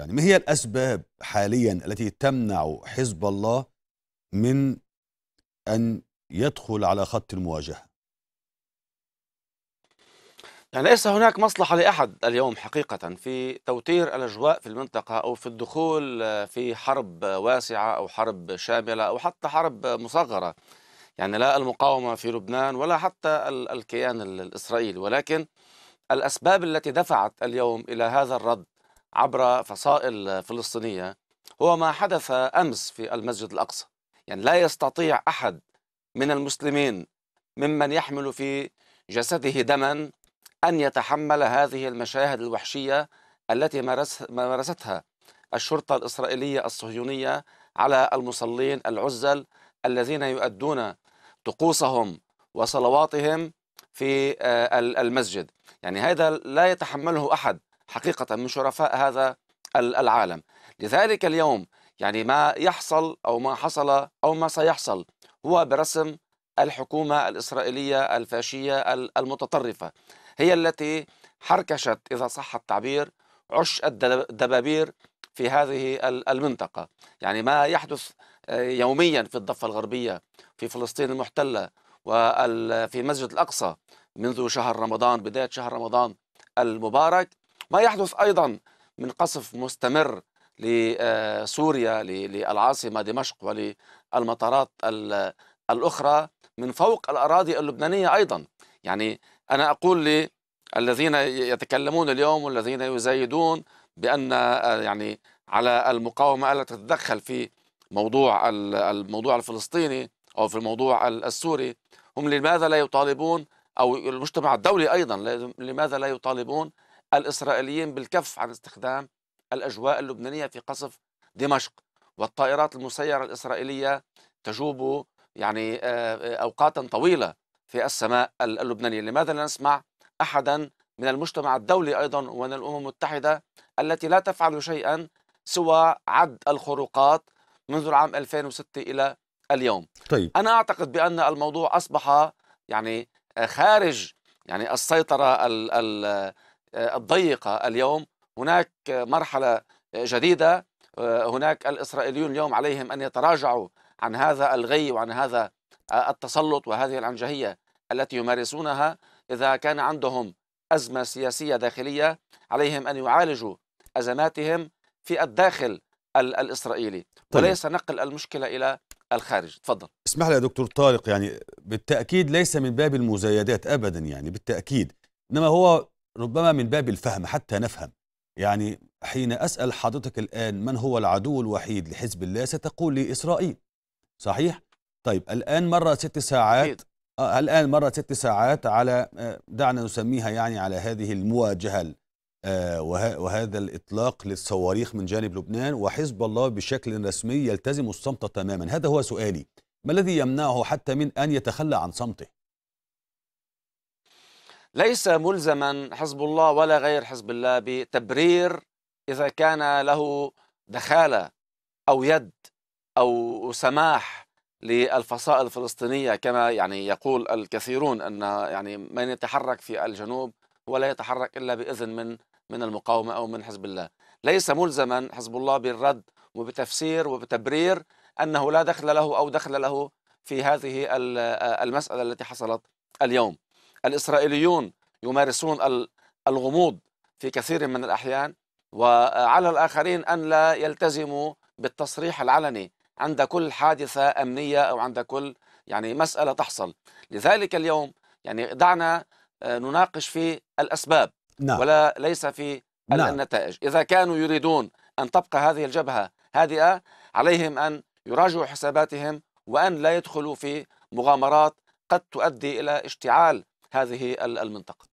يعني ما هي الأسباب حاليا التي تمنع حزب الله من أن يدخل على خط المواجهة يعني ليس هناك مصلحة لأحد اليوم حقيقة في توتير الأجواء في المنطقة أو في الدخول آه، في حرب واسعة أو حرب شاملة أو حتى حرب مصغرة يعني لا المقاومة في لبنان ولا حتى الكيان الإسرائيلي ولكن الأسباب التي دفعت اليوم إلى هذا الرد عبر فصائل فلسطينية هو ما حدث أمس في المسجد الأقصى يعني لا يستطيع أحد من المسلمين ممن يحمل في جسده دما أن يتحمل هذه المشاهد الوحشية التي مارستها الشرطة الإسرائيلية الصهيونية على المصلين العزل الذين يؤدون طقوسهم وصلواتهم في آه، المسجد يعني هذا لا يتحمله أحد حقيقة من شرفاء هذا العالم لذلك اليوم يعني ما يحصل أو ما حصل أو ما سيحصل هو برسم الحكومة الإسرائيلية الفاشية المتطرفة هي التي حركشت إذا صح التعبير عش الدبابير في هذه المنطقة يعني ما يحدث آه، يوميا في الضفة الغربية في فلسطين المحتلة وفي مسجد الأقصى منذ شهر رمضان بداية شهر رمضان المبارك ما يحدث أيضا من قصف مستمر لسوريا آه، للعاصمة دمشق وللمطارات الأخرى من فوق الأراضي اللبنانية أيضا يعني أنا أقول للذين يتكلمون اليوم والذين يزايدون بأن آه، يعني على المقاومة ألا تتدخل في موضوع الموضوع الفلسطيني أو في الموضوع السوري هم لماذا لا يطالبون أو المجتمع الدولي أيضا لماذا لا يطالبون الإسرائيليين بالكف عن استخدام الأجواء اللبنانية في قصف دمشق والطائرات المسيرة الإسرائيلية تجوب يعني آه، أوقاتا طويلة في السماء اللبنانية لماذا لا نسمع أحدا من المجتمع الدولي أيضا ومن الأمم المتحدة التي لا تفعل شيئا سوى عد الخروقات منذ العام 2006 إلى اليوم طيب. أنا أعتقد بأن الموضوع أصبح يعني آه، خارج يعني السيطرة ال ال آه، الضيقة اليوم هناك مرحلة جديدة آه، هناك الإسرائيليون اليوم عليهم أن يتراجعوا عن هذا الغي وعن هذا آه، التسلط وهذه العنجهية التي يمارسونها إذا كان عندهم أزمة سياسية داخلية عليهم أن يعالجوا أزماتهم في الداخل الإسرائيلي طيب. وليس نقل المشكلة إلى الخارج تفضل اسمح لي يا دكتور طارق يعني بالتأكيد ليس من باب المزايدات أبدا يعني بالتأكيد إنما هو ربما من باب الفهم حتى نفهم يعني حين أسأل حضرتك الآن من هو العدو الوحيد لحزب الله ستقول لي إسرائيل صحيح؟ طيب الآن مرة ست ساعات آه الآن مرة ست ساعات على آه، دعنا نسميها يعني على هذه المواجهة آه وهذا الإطلاق للصواريخ من جانب لبنان وحزب الله بشكل رسمي يلتزم الصمت تماما هذا هو سؤالي ما الذي يمنعه حتى من أن يتخلى عن صمته؟ ليس ملزما حزب الله ولا غير حزب الله بتبرير إذا كان له دخالة أو يد أو سماح للفصائل الفلسطينية كما يعني يقول الكثيرون أن يعني من يتحرك في الجنوب هو لا يتحرك إلا بإذن من من المقاومة أو من حزب الله ليس ملزما حزب الله بالرد وبتفسير وبتبرير أنه لا دخل له أو دخل له في هذه المسألة التي حصلت اليوم الإسرائيليون يمارسون الغموض في كثير من الأحيان وعلى الآخرين أن لا يلتزموا بالتصريح العلني عند كل حادثة أمنية أو عند كل يعني مسألة تحصل لذلك اليوم يعني دعنا آه، نناقش في الأسباب نعم. ولا ليس في نعم. النتائج إذا كانوا يريدون أن تبقى هذه الجبهة هادئة عليهم أن يراجعوا حساباتهم وأن لا يدخلوا في مغامرات قد تؤدي إلى اشتعال هذه المنطقة